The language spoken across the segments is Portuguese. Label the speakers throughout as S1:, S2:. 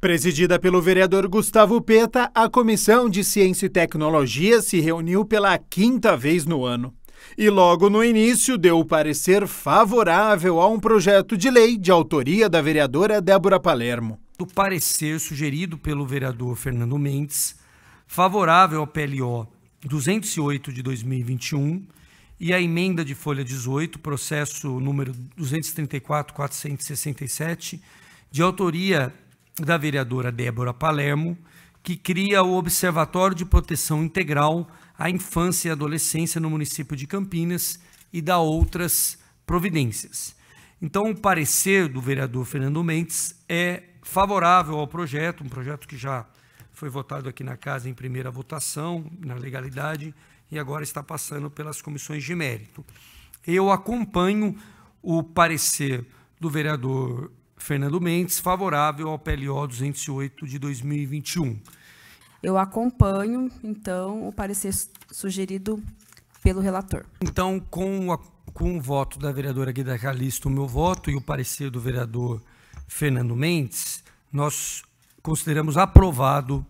S1: Presidida pelo vereador Gustavo Peta, a Comissão de Ciência e Tecnologia se reuniu pela quinta vez no ano. E logo no início deu o parecer favorável a um projeto de lei de autoria da vereadora Débora Palermo.
S2: O parecer sugerido pelo vereador Fernando Mendes, favorável ao PLO 208 de 2021 e à emenda de folha 18, processo número 234.467, de autoria da vereadora Débora Palermo, que cria o Observatório de Proteção Integral à Infância e Adolescência no município de Campinas e dá outras providências. Então, o parecer do vereador Fernando Mendes é favorável ao projeto, um projeto que já foi votado aqui na casa em primeira votação, na legalidade, e agora está passando pelas comissões de mérito. Eu acompanho o parecer do vereador Fernando Mendes, favorável ao PLO 208 de 2021.
S3: Eu acompanho, então, o parecer sugerido pelo relator.
S2: Então, com, a, com o voto da vereadora Guida Calisto, o meu voto e o parecer do vereador Fernando Mendes, nós consideramos aprovado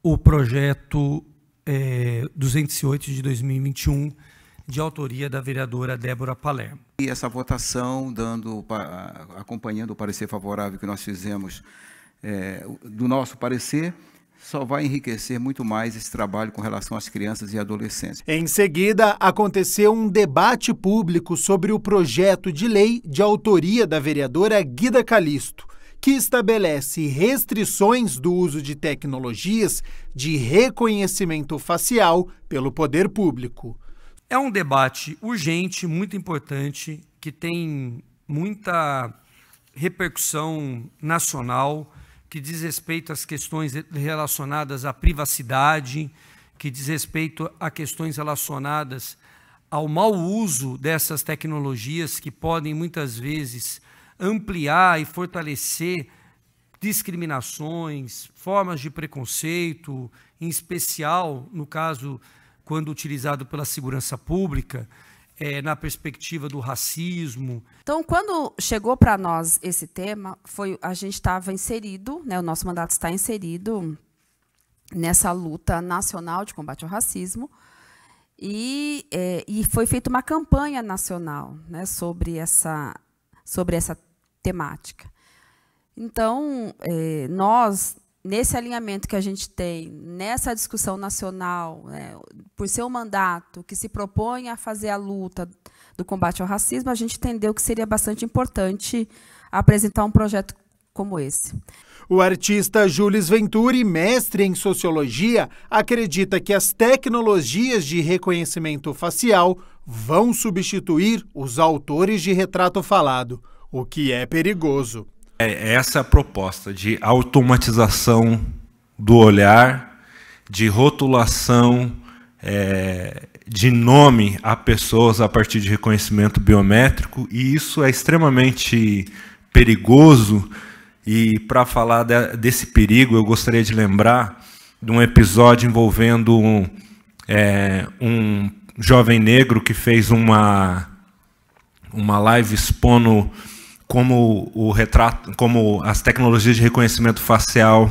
S2: o projeto é, eh, 208 de 2021 de autoria da vereadora Débora Palermo.
S1: E essa votação, dando, acompanhando o parecer favorável que nós fizemos é, do nosso parecer, só vai enriquecer muito mais esse trabalho com relação às crianças e adolescentes. Em seguida, aconteceu um debate público sobre o projeto de lei de autoria da vereadora Guida Calisto, que estabelece restrições do uso de tecnologias de reconhecimento facial pelo poder público.
S2: É um debate urgente, muito importante, que tem muita repercussão nacional, que diz respeito às questões relacionadas à privacidade, que diz respeito a questões relacionadas ao mau uso dessas tecnologias que podem muitas vezes ampliar e fortalecer discriminações, formas de preconceito, em especial no caso quando utilizado pela segurança pública, é, na perspectiva do racismo.
S3: Então, quando chegou para nós esse tema, foi a gente estava inserido, né, o nosso mandato está inserido nessa luta nacional de combate ao racismo. E, é, e foi feita uma campanha nacional né, sobre, essa, sobre essa temática. Então, é, nós, nesse alinhamento que a gente tem, nessa discussão nacional, né, por seu mandato, que se propõe a fazer a luta do combate ao racismo, a gente entendeu que seria bastante importante apresentar um projeto como esse.
S1: O artista Jules Venturi, mestre em sociologia, acredita que as tecnologias de reconhecimento facial vão substituir os autores de retrato falado, o que é perigoso.
S2: É, é, essa é a proposta de automatização do olhar, de rotulação é, de nome a pessoas a partir de reconhecimento biométrico, e isso é extremamente perigoso. E para falar de, desse perigo, eu gostaria de lembrar de um episódio envolvendo um, é, um jovem negro que fez uma, uma live expondo como o retrato, como as tecnologias de reconhecimento facial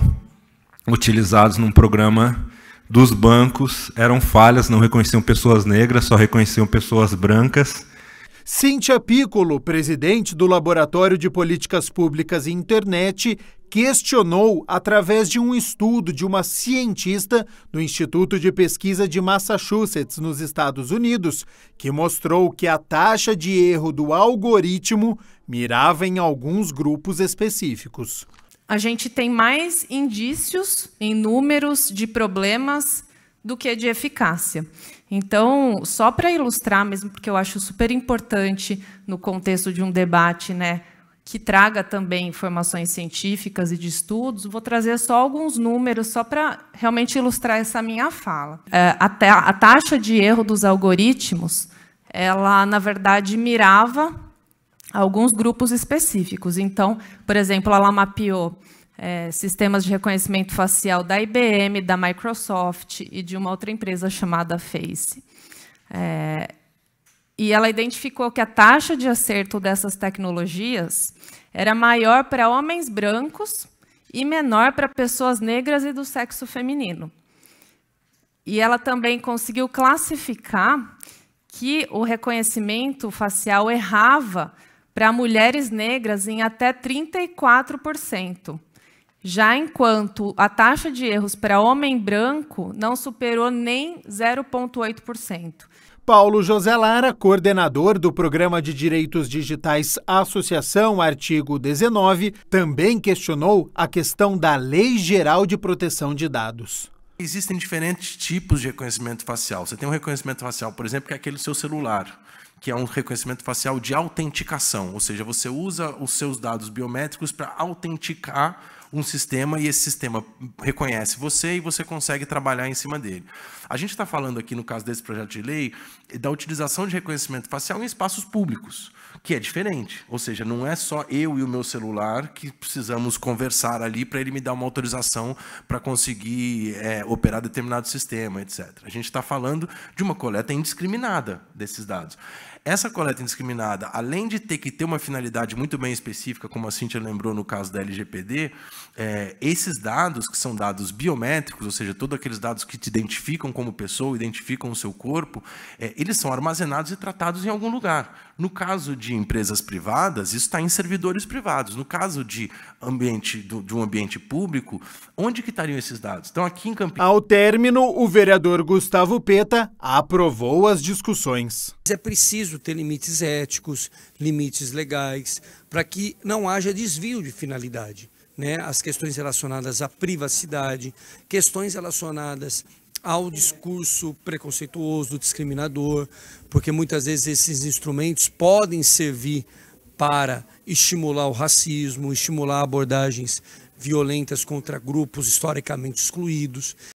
S2: utilizados num programa dos bancos eram falhas, não reconheciam pessoas negras, só reconheciam pessoas brancas.
S1: Cíntia Piccolo, presidente do Laboratório de Políticas Públicas e Internet, questionou através de um estudo de uma cientista do Instituto de Pesquisa de Massachusetts, nos Estados Unidos, que mostrou que a taxa de erro do algoritmo mirava em alguns grupos específicos. A gente
S3: tem mais indícios em números de problemas do que de eficácia. Então, só para ilustrar mesmo, porque eu acho super importante no contexto de um debate, né, que traga também informações científicas e de estudos, vou trazer só alguns números, só para realmente ilustrar essa minha fala. É, a, a taxa de erro dos algoritmos, ela, na verdade, mirava alguns grupos específicos. Então, por exemplo, ela mapeou é, sistemas de reconhecimento facial da IBM, da Microsoft e de uma outra empresa chamada Face. É, e ela identificou que a taxa de acerto dessas tecnologias era maior para homens brancos e menor para pessoas negras e do sexo feminino. E ela também conseguiu classificar que o reconhecimento facial errava para mulheres negras em até 34%, já enquanto a taxa de erros para homem branco não superou nem 0,8%.
S1: Paulo José Lara, coordenador do Programa de Direitos Digitais Associação, artigo 19, também questionou a
S4: questão da Lei Geral de Proteção de Dados. Existem diferentes tipos de reconhecimento facial. Você tem um reconhecimento facial, por exemplo, que é aquele do seu celular que é um reconhecimento facial de autenticação, ou seja, você usa os seus dados biométricos para autenticar um sistema e esse sistema reconhece você e você consegue trabalhar em cima dele. A gente está falando aqui, no caso desse projeto de lei, da utilização de reconhecimento facial em espaços públicos, que é diferente. Ou seja, não é só eu e o meu celular que precisamos conversar ali para ele me dar uma autorização para conseguir é, operar determinado sistema, etc. A gente está falando de uma coleta indiscriminada desses dados. Essa coleta indiscriminada, além de ter que ter uma finalidade muito bem específica, como a Cintia lembrou no caso da LGPD, é, esses dados, que são dados biométricos, ou seja, todos aqueles dados que te identificam como pessoa, identificam o seu corpo, é, eles são armazenados e tratados em algum lugar. No caso de empresas privadas, isso está em servidores privados. No caso de, ambiente, de um ambiente público, onde que estariam esses dados? Então, aqui em Campinas...
S1: Ao término, o vereador Gustavo Peta aprovou as discussões. É preciso ter limites éticos,
S2: limites legais, para que não haja desvio de finalidade. Né? As questões relacionadas à privacidade, questões relacionadas ao discurso preconceituoso, discriminador, porque muitas vezes esses instrumentos podem servir para estimular o racismo, estimular abordagens violentas contra grupos historicamente excluídos.